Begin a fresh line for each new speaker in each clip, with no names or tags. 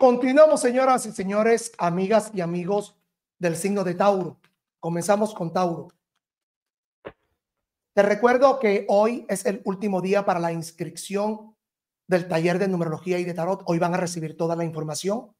Continuamos, señoras y señores, amigas y amigos del signo de Tauro. Comenzamos con Tauro. Te recuerdo que hoy es el último día para la inscripción del taller de numerología y de tarot. Hoy van a recibir toda la información.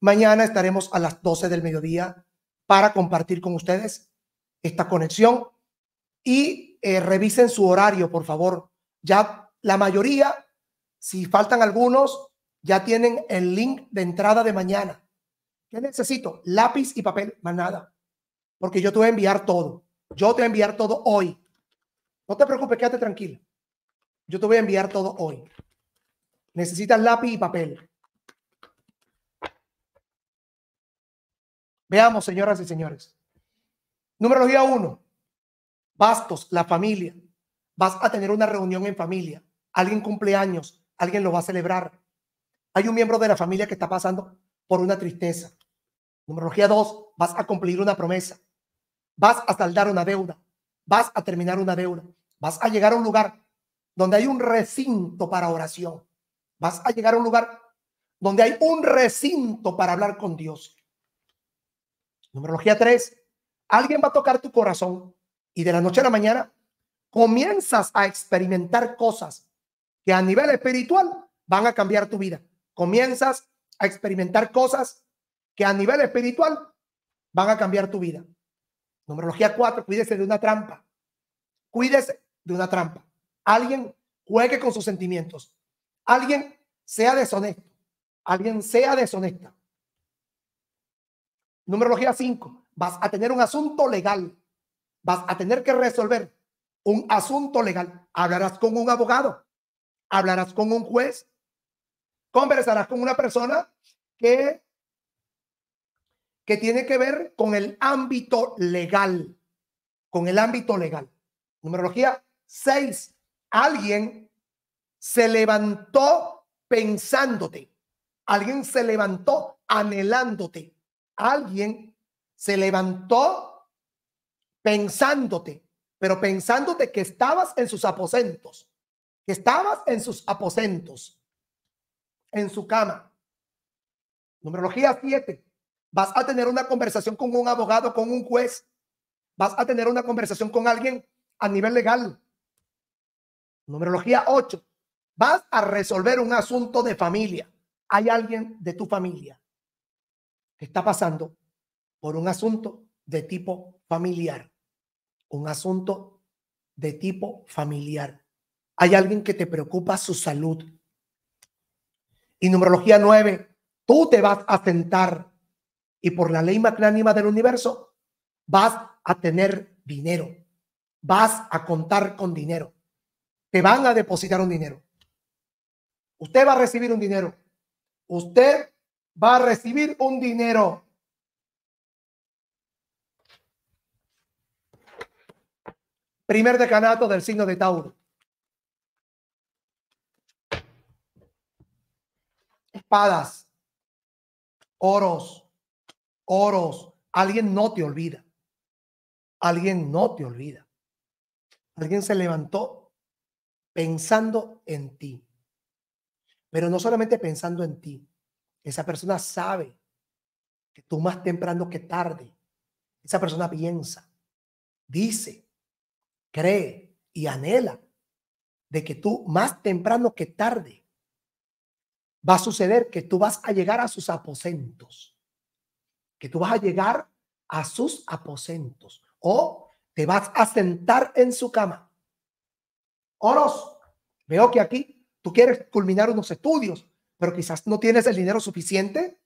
Mañana estaremos a las 12 del mediodía para compartir con ustedes esta conexión y eh, revisen su horario, por favor. Ya la mayoría, si faltan algunos, ya tienen el link de entrada de mañana. ¿Qué necesito? Lápiz y papel, más nada. Porque yo te voy a enviar todo. Yo te voy a enviar todo hoy. No te preocupes, quédate tranquilo. Yo te voy a enviar todo hoy. Necesitas lápiz y papel. Veamos, señoras y señores. Numerología uno. Bastos, la familia. Vas a tener una reunión en familia. Alguien cumple años. alguien lo va a celebrar hay un miembro de la familia que está pasando por una tristeza. Numerología 2, vas a cumplir una promesa, vas a saldar una deuda, vas a terminar una deuda, vas a llegar a un lugar donde hay un recinto para oración, vas a llegar a un lugar donde hay un recinto para hablar con Dios. Numerología 3, alguien va a tocar tu corazón y de la noche a la mañana comienzas a experimentar cosas que a nivel espiritual van a cambiar tu vida comienzas a experimentar cosas que a nivel espiritual van a cambiar tu vida. Numerología 4, cuídese de una trampa. Cuídese de una trampa. Alguien juegue con sus sentimientos. Alguien sea deshonesto. Alguien sea deshonesta. Numerología 5, vas a tener un asunto legal. Vas a tener que resolver un asunto legal. Hablarás con un abogado. Hablarás con un juez conversarás con una persona que, tiene que ver con el ámbito legal, con el ámbito legal. Numerología 6. Alguien se levantó pensándote. Alguien se levantó anhelándote. Alguien se levantó pensándote, pero pensándote que estabas en sus aposentos, que estabas en sus aposentos en su cama. Numerología 7. Vas a tener una conversación con un abogado, con un juez. Vas a tener una conversación con alguien a nivel legal. Numerología 8. Vas a resolver un asunto de familia. Hay alguien de tu familia que está pasando por un asunto de tipo familiar. Un asunto de tipo familiar. Hay alguien que te preocupa su salud. Y numerología 9, tú te vas a sentar y por la ley magnánima del universo vas a tener dinero, vas a contar con dinero, te van a depositar un dinero. Usted va a recibir un dinero, usted va a recibir un dinero. Primer decanato del signo de Tauro. espadas, oros, oros. Alguien no te olvida. Alguien no te olvida. Alguien se levantó pensando en ti. Pero no solamente pensando en ti. Esa persona sabe que tú más temprano que tarde, esa persona piensa, dice, cree y anhela de que tú más temprano que tarde va a suceder que tú vas a llegar a sus aposentos, que tú vas a llegar a sus aposentos o te vas a sentar en su cama. Oros, veo que aquí tú quieres culminar unos estudios, pero quizás no tienes el dinero suficiente.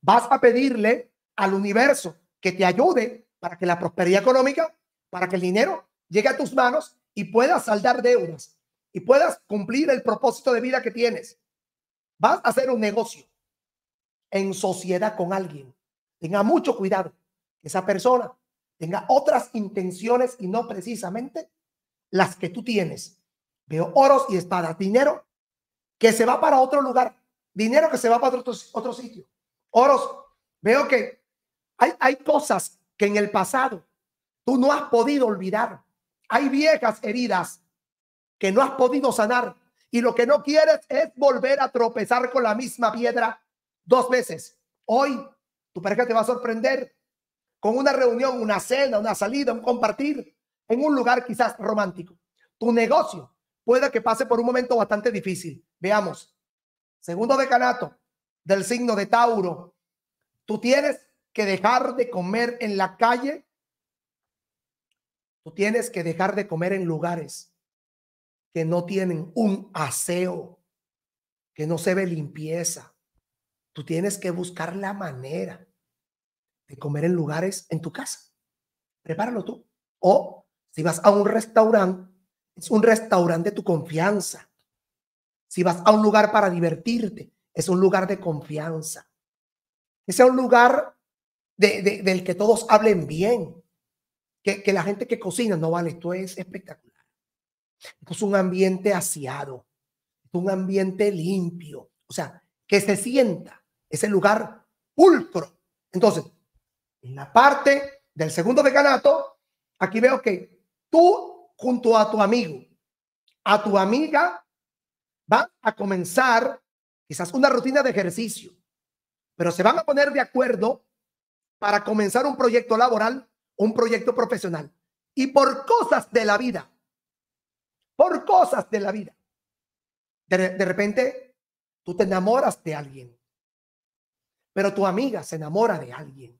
Vas a pedirle al universo que te ayude para que la prosperidad económica, para que el dinero llegue a tus manos y puedas saldar deudas y puedas cumplir el propósito de vida que tienes vas a hacer un negocio en sociedad con alguien, tenga mucho cuidado esa persona tenga otras intenciones y no precisamente las que tú tienes. Veo oros y espadas, dinero que se va para otro lugar, dinero que se va para otro, sitio. Oros, veo que hay, hay cosas que en el pasado tú no has podido olvidar. Hay viejas heridas que no has podido sanar y lo que no quieres es volver a tropezar con la misma piedra dos veces. Hoy tu pareja te va a sorprender con una reunión, una cena, una salida, un compartir en un lugar quizás romántico. Tu negocio puede que pase por un momento bastante difícil. Veamos. Segundo decanato del signo de Tauro. Tú tienes que dejar de comer en la calle. Tú tienes que dejar de comer en lugares que no tienen un aseo, que no se ve limpieza. Tú tienes que buscar la manera de comer en lugares en tu casa. Prepáralo tú. O si vas a un restaurante, es un restaurante de tu confianza. Si vas a un lugar para divertirte, es un lugar de confianza. Es un lugar del que todos hablen bien. Que, que la gente que cocina, no vale, esto es espectacular es un ambiente aseado, es un ambiente limpio, o sea, que se sienta, es el lugar pulcro. Entonces, en la parte del segundo decanato, aquí veo que tú junto a tu amigo, a tu amiga, va a comenzar quizás una rutina de ejercicio, pero se van a poner de acuerdo para comenzar un proyecto laboral, un proyecto profesional. Y por cosas de la vida, de la vida. De, de repente, tú te enamoras de alguien, pero tu amiga se enamora de alguien.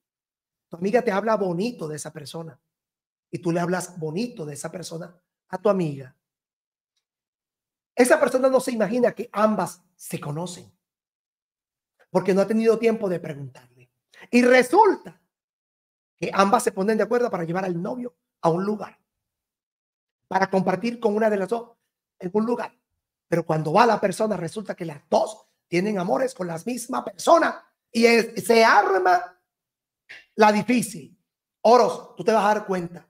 Tu amiga te habla bonito de esa persona y tú le hablas bonito de esa persona a tu amiga. Esa persona no se imagina que ambas se conocen porque no ha tenido tiempo de preguntarle. Y resulta que ambas se ponen de acuerdo para llevar al novio a un lugar, para compartir con una de las dos, en un lugar. Pero cuando va la persona, resulta que las dos tienen amores con la misma persona y se arma la difícil. Oros, tú te vas a dar cuenta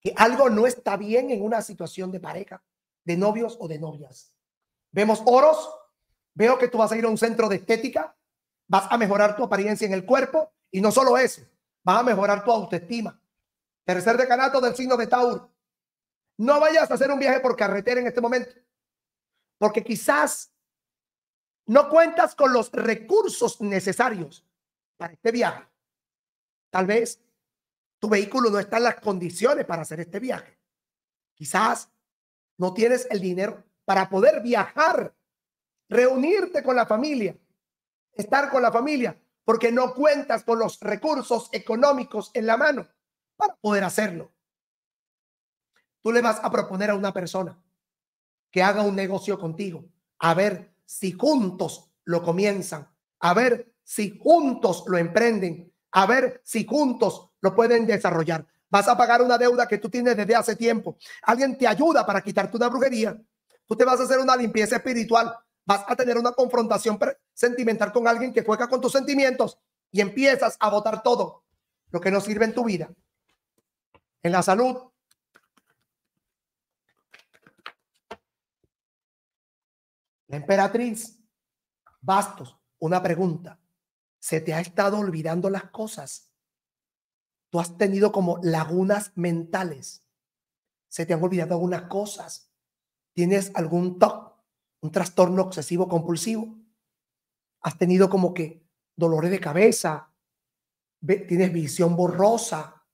que algo no está bien en una situación de pareja, de novios o de novias. Vemos oros, veo que tú vas a ir a un centro de estética, vas a mejorar tu apariencia en el cuerpo y no solo eso, vas a mejorar tu autoestima. Tercer decanato del signo de Tauro. No vayas a hacer un viaje por carretera en este momento, porque quizás no cuentas con los recursos necesarios para este viaje. Tal vez tu vehículo no está en las condiciones para hacer este viaje. Quizás no tienes el dinero para poder viajar, reunirte con la familia, estar con la familia, porque no cuentas con los recursos económicos en la mano para poder hacerlo. Tú le vas a proponer a una persona que haga un negocio contigo, a ver si juntos lo comienzan, a ver si juntos lo emprenden, a ver si juntos lo pueden desarrollar. Vas a pagar una deuda que tú tienes desde hace tiempo. Alguien te ayuda para quitarte una brujería. Tú te vas a hacer una limpieza espiritual. Vas a tener una confrontación sentimental con alguien que juega con tus sentimientos y empiezas a votar todo lo que no sirve en tu vida. En la salud, La emperatriz, bastos, una pregunta. ¿Se te ha estado olvidando las cosas? Tú has tenido como lagunas mentales. Se te han olvidado algunas cosas. Tienes algún TOC, un trastorno obsesivo compulsivo. Has tenido como que dolores de cabeza. Tienes visión borrosa.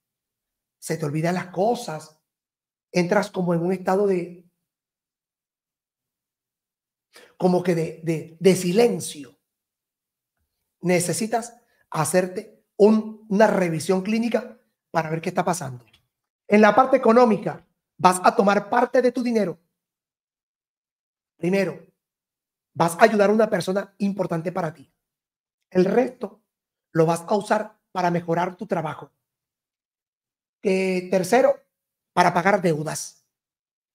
Se te olvidan las cosas. Entras como en un estado de como que de, silencio. Necesitas hacerte una revisión clínica para ver qué está pasando. En la parte económica, vas a tomar parte de tu dinero. Primero, vas a ayudar a una persona importante para ti. El resto lo vas a usar para mejorar tu trabajo. Eh, tercero, para pagar deudas.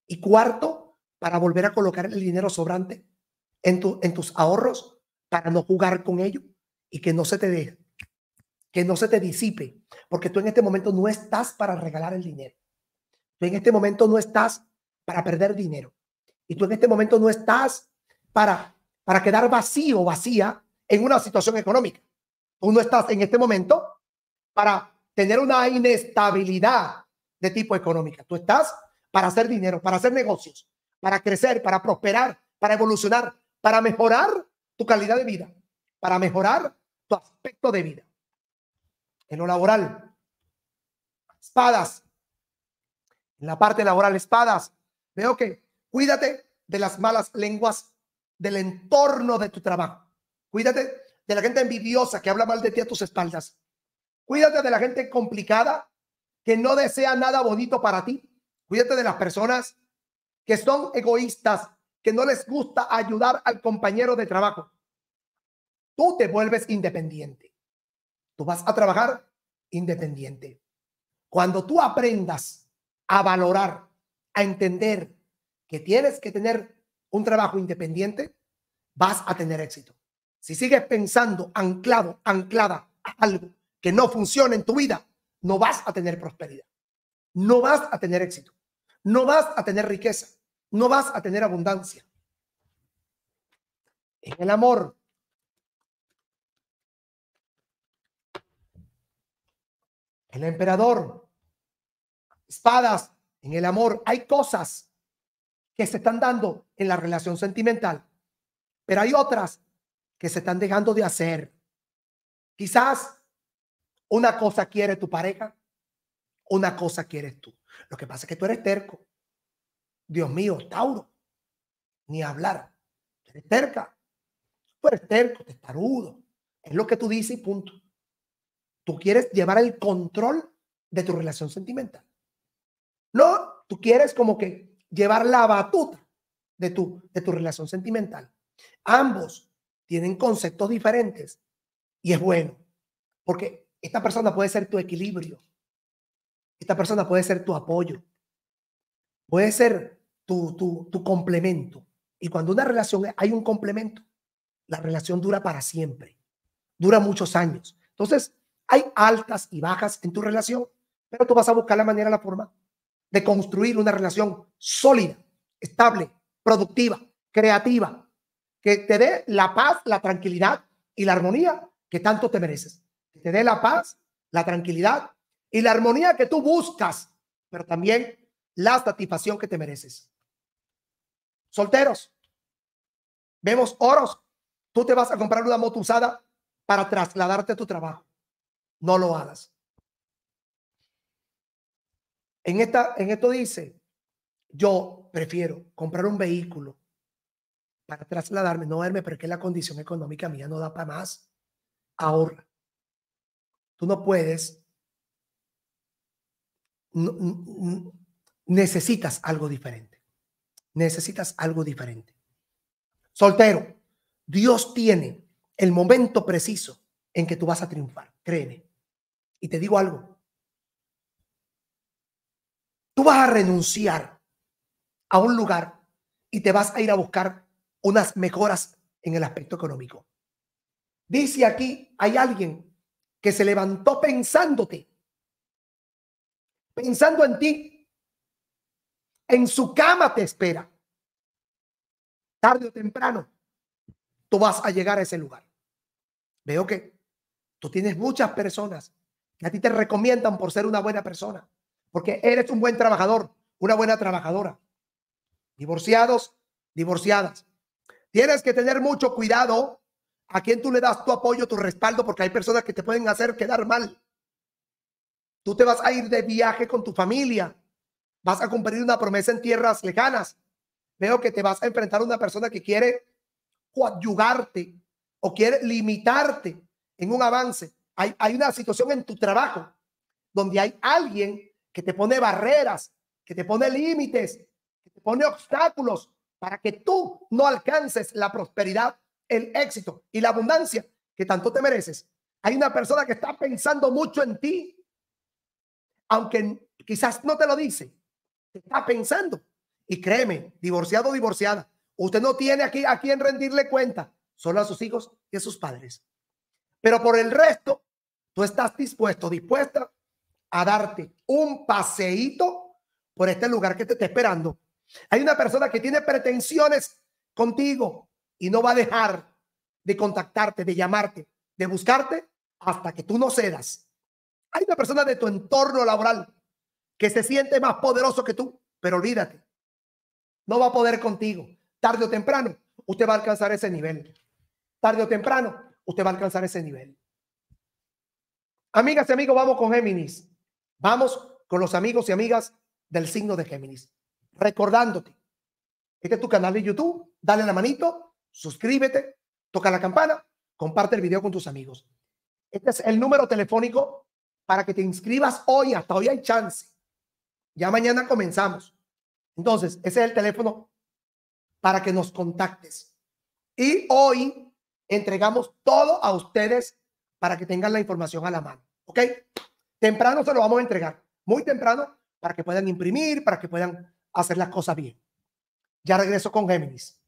Y cuarto, para volver a colocar el dinero sobrante en, en tus ahorros para no jugar con ello y que no se te deje, que no se te disipe, porque tú en este momento no estás para regalar el dinero. Tú en este momento no estás para perder dinero. Y tú en este momento no estás para, para quedar vacío, vacía en una situación económica. Tú no estás en este momento para tener una inestabilidad de tipo económica. Tú estás para hacer dinero, para hacer negocios, para crecer, para prosperar, para evolucionar, para mejorar tu calidad de vida, para mejorar tu aspecto de vida. En lo laboral, espadas. En la parte laboral, espadas. Veo que cuídate de las malas lenguas del entorno de tu trabajo. Cuídate de la gente envidiosa que habla mal de ti a tus espaldas. Cuídate de la gente complicada que no desea nada bonito para ti. Cuídate de las personas que son egoístas, que no les gusta ayudar al compañero de trabajo. Tú te vuelves independiente. Tú vas a trabajar independiente. Cuando tú aprendas a valorar, a entender que tienes que tener un trabajo independiente, vas a tener éxito. Si sigues pensando anclado, anclada a algo que no funciona en tu vida, no vas a tener prosperidad, no vas a tener éxito, no vas a tener riqueza, no vas a tener abundancia. En el amor. El emperador. Espadas. En el amor. Hay cosas que se están dando en la relación sentimental, pero hay otras que se están dejando de hacer. Quizás una cosa quiere tu pareja, una cosa quieres tú. Lo que pasa es que tú eres terco. Dios mío, Tauro, ni hablar. Tú eres terca. Tú eres terco, testarudo. Es lo que tú dices y punto. Tú quieres llevar el control de tu relación sentimental. No, tú quieres como que llevar la batuta de tu, de tu relación sentimental. Ambos tienen conceptos diferentes y es bueno, porque esta persona puede ser tu equilibrio, esta persona puede ser tu apoyo, puede ser tu, complemento. Y cuando una relación hay un complemento, la relación dura para siempre, dura muchos años. Entonces, hay altas y bajas en tu relación, pero tú vas a buscar la manera, la forma de construir una relación sólida, estable, productiva, creativa, que te dé la paz, la tranquilidad y la armonía que tanto te mereces. Que te dé la paz, la tranquilidad y la armonía que tú buscas, pero también la satisfacción que te mereces solteros. Vemos oros. Tú te vas a comprar una moto usada para trasladarte a tu trabajo. No lo hagas. En, esta, en esto dice, yo prefiero comprar un vehículo para trasladarme, no verme, porque la condición económica mía no da para más. Ahorra. Tú no puedes. necesitas algo diferente necesitas algo diferente. Soltero, Dios tiene el momento preciso en que tú vas a triunfar, créeme. Y te digo algo, tú vas a renunciar a un lugar y te vas a ir a buscar unas mejoras en el aspecto económico. Dice aquí, hay alguien que se levantó pensándote, pensando en ti, en su cama te espera. Tarde o temprano, tú vas a llegar a ese lugar. Veo que tú tienes muchas personas que a ti te recomiendan por ser una buena persona, porque eres un buen trabajador, una buena trabajadora. Divorciados, divorciadas. Tienes que tener mucho cuidado a quien tú le das tu apoyo, tu respaldo, porque hay personas que te pueden hacer quedar mal. Tú te vas a ir de viaje con tu familia Vas a cumplir una promesa en tierras lejanas. Veo que te vas a enfrentar a una persona que quiere coadyugarte o quiere limitarte en un avance. Hay, hay una situación en tu trabajo donde hay alguien que te pone barreras, que te pone límites, que te pone obstáculos para que tú no alcances la prosperidad, el éxito y la abundancia que tanto te mereces. Hay una persona que está pensando mucho en ti, aunque quizás no te lo dice, está pensando? Y créeme, divorciado o divorciada, usted no tiene aquí a quien rendirle cuenta, solo a sus hijos y a sus padres. Pero por el resto, tú estás dispuesto, dispuesta a darte un paseíto por este lugar que te está esperando. Hay una persona que tiene pretensiones contigo y no va a dejar de contactarte, de llamarte, de buscarte hasta que tú no cedas. Hay una persona de tu entorno laboral que se siente más poderoso que tú, pero olvídate, no va a poder contigo. Tarde o temprano, usted va a alcanzar ese nivel. Tarde o temprano, usted va a alcanzar ese nivel. Amigas y amigos, vamos con Géminis. Vamos con los amigos y amigas del signo de Géminis. Recordándote, este es tu canal de YouTube, dale la manito, suscríbete, toca la campana, comparte el video con tus amigos. Este es el número telefónico para que te inscribas hoy, hasta hoy hay chance. Ya mañana comenzamos. Entonces, ese es el teléfono para que nos contactes. Y hoy entregamos todo a ustedes para que tengan la información a la mano. ¿Ok? Temprano se lo vamos a entregar. Muy temprano para que puedan imprimir, para que puedan hacer las cosas bien. Ya regreso con Géminis.